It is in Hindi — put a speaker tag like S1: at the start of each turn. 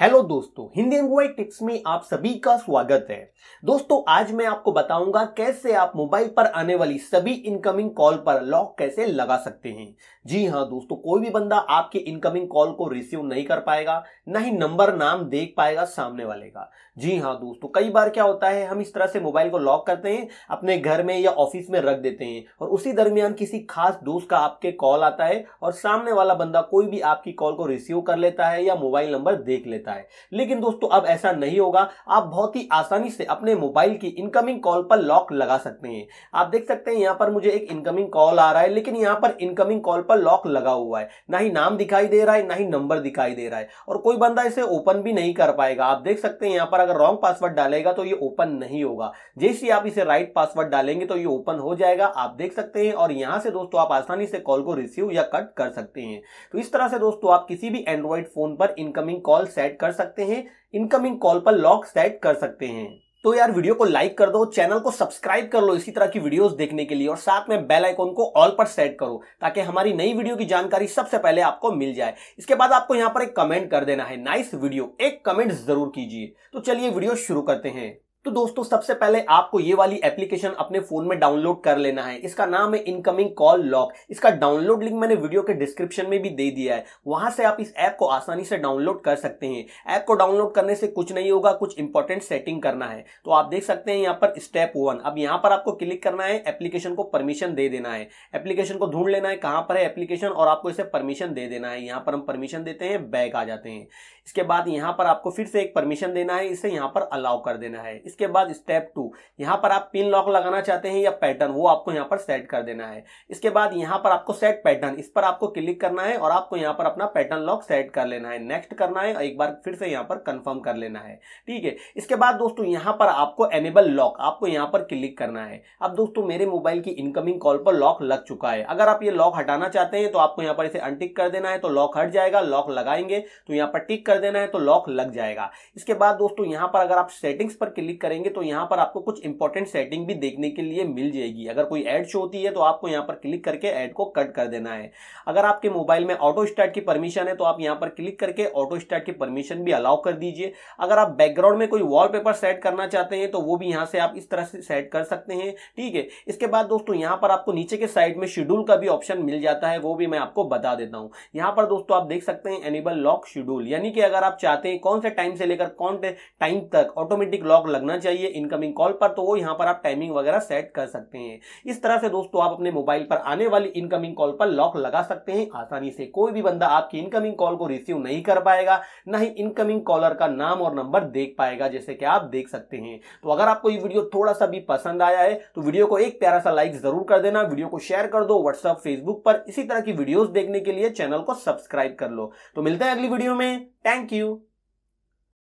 S1: हेलो दोस्तों हिंदी एंड्रॉइड टिप्स में आप सभी का स्वागत है दोस्तों आज मैं आपको बताऊंगा कैसे आप मोबाइल पर आने वाली सभी इनकमिंग कॉल पर लॉक कैसे लगा सकते हैं जी हाँ दोस्तों कोई भी बंदा आपके इनकमिंग कॉल को रिसीव नहीं कर पाएगा ना ही नंबर नाम देख पाएगा सामने वाले का जी हाँ दोस्तों कई बार क्या होता है हम इस तरह से मोबाइल को लॉक करते हैं अपने घर में या ऑफिस में रख देते हैं और उसी दरमियान किसी खास दोस्त का आपके कॉल आता है और सामने वाला बंदा कोई भी आपकी कॉल को रिसीव कर लेता है या मोबाइल नंबर देख लेता है मिलता है लेकिन दोस्तों अब ऐसा नहीं होगा आप बहुत ही आसानी से अपने मोबाइल की इनकमिंग कॉल पर लॉक लगा सकते हैं आप देख सकते हैं यहाँ पर मुझे एक इनकमिंग कॉल आ रहा है लेकिन यहाँ पर इनकमिंग कॉल पर लॉक लगा हुआ है ना ही नाम दिखाई दे रहा है ना ही नंबर दिखाई दे रहा है और कोई बंदा इसे ओपन भी नहीं कर पाएगा आप देख सकते हैं यहाँ पर अगर रॉन्ग पासवर्ड डालेगा तो ये ओपन नहीं होगा जैसे आप इसे राइट पासवर्ड डालेंगे तो ये ओपन हो जाएगा आप देख सकते हैं और यहाँ से दोस्तों आप आसानी से कॉल को रिसीव या कट कर सकते हैं तो इस तरह से दोस्तों आप किसी भी एंड्रॉइड फोन पर इनकमिंग कॉल सेट सेट कर सकते हैं इनकमिंग कॉल पर लॉक सेट कर सकते हैं तो यार वीडियो को लाइक कर दो चैनल को सब्सक्राइब कर लो इसी तरह की वीडियोस देखने के लिए और साथ में बेल आइकॉन को ऑल पर सेट करो ताकि हमारी नई वीडियो की जानकारी सबसे पहले आपको मिल जाए इसके बाद आपको यहां पर एक कमेंट कर देना है नाइस वीडियो एक कमेंट जरूर कीजिए तो चलिए वीडियो शुरू करते हैं तो दोस्तों सबसे पहले आपको ये वाली एप्लीकेशन अपने फोन में डाउनलोड कर लेना है इसका नाम है इनकमिंग कॉल लॉक इसका डाउनलोड लिंक मैंने वीडियो के डिस्क्रिप्शन में भी दे दिया है वहां से आप इस ऐप को आसानी से डाउनलोड कर सकते हैं ऐप को डाउनलोड करने से कुछ नहीं होगा कुछ इंपॉर्टेंट सेटिंग करना है तो आप देख सकते हैं यहाँ पर स्टेप वन अब यहाँ पर आपको क्लिक करना है एप्लीकेशन को परमिशन दे देना है एप्लीकेशन को ढूंढ लेना है कहाँ पर है एप्लीकेशन और आपको इसे परमिशन दे देना है यहाँ पर हम परमिशन देते हैं बैग आ जाते हैं इसके बाद यहाँ पर आपको फिर से एक परमिशन देना है इसे यहाँ पर अलाउ कर देना है इसके बाद स्टेप टू यहाँ पर आप पिन लॉक लगाना चाहते हैं या पैटर्न वो आपको यहाँ पर सेट कर देना है इसके बाद यहाँ पर आपको सेट पैटर्न इस पर आपको क्लिक करना है और आपको यहाँ पर अपना पैटर्न लॉक सेट कर लेना है नेक्स्ट करना है और एक बार फिर से यहाँ पर कंफर्म कर लेना है ठीक है इसके बाद दोस्तों यहाँ पर आपको एनेबल लॉक आपको यहाँ पर क्लिक करना है अब दोस्तों मेरे मोबाइल की इनकमिंग कॉल पर लॉक लग चुका है अगर आप ये लॉक हटाना चाहते हैं तो आपको यहाँ पर इसे अनटिक कर देना है तो लॉक हट जाएगा लॉक लगाएंगे तो यहाँ पर टिक कर देना है तो लॉक लग जाएगा इसके बाद दोस्तों यहाँ पर अगर आप सेटिंग्स पर क्लिक करेंगे तो यहाँ पर आपको कुछ इंपॉर्टेंट सेटिंग भी देखने के लिए मिल जाएगी अगर कोई एड शो होती है तो आपको यहाँ पर क्लिक करके एड को कट कर देना है अगर आपके मोबाइल में ऑटो स्टार्ट की परमिशन है तो आप यहाँ पर क्लिक करके ऑटो स्टार्ट की परमिशन भी अलाउ कर दीजिए अगर आप बैकग्राउंड में कोई वॉलपेपर सेट करना चाहते हैं तो वो भी यहाँ से आप इस तरह से सेट कर सकते हैं ठीक है इसके बाद दोस्तों यहाँ पर आपको नीचे के साइड में शेड्यूल का भी ऑप्शन मिल जाता है वो भी मैं आपको बता देता हूँ यहाँ पर दोस्तों आप देख सकते हैं एनेबल लॉक शेड्यूल यानी कि अगर आप चाहते हैं कौन से टाइम से लेकर कौन से टाइम तक ऑटोमेटिक लॉक लगना होना चाहिए इनकमिंग कॉल पर तो वो यहाँ पर आप टाइमिंग वगैरह सेट कर सकते हैं इस तरह से दोस्तों आप अपने मोबाइल पर आने वाली इनकमिंग कॉल पर लॉक लगा सकते हैं आसानी से कोई भी बंदा आपकी इनकमिंग कॉल को रिसीव नहीं कर पाएगा ना ही इनकमिंग कॉलर का नाम और नंबर देख पाएगा जैसे कि आप देख सकते हैं तो अगर आपको ये वीडियो थोड़ा सा भी पसंद आया है तो वीडियो को एक प्यारा सा लाइक जरूर कर देना वीडियो को शेयर कर दो व्हाट्सअप फेसबुक पर इसी तरह की वीडियोस देखने के लिए चैनल को सब्सक्राइब कर लो तो मिलते हैं अगली वीडियो में थैंक यू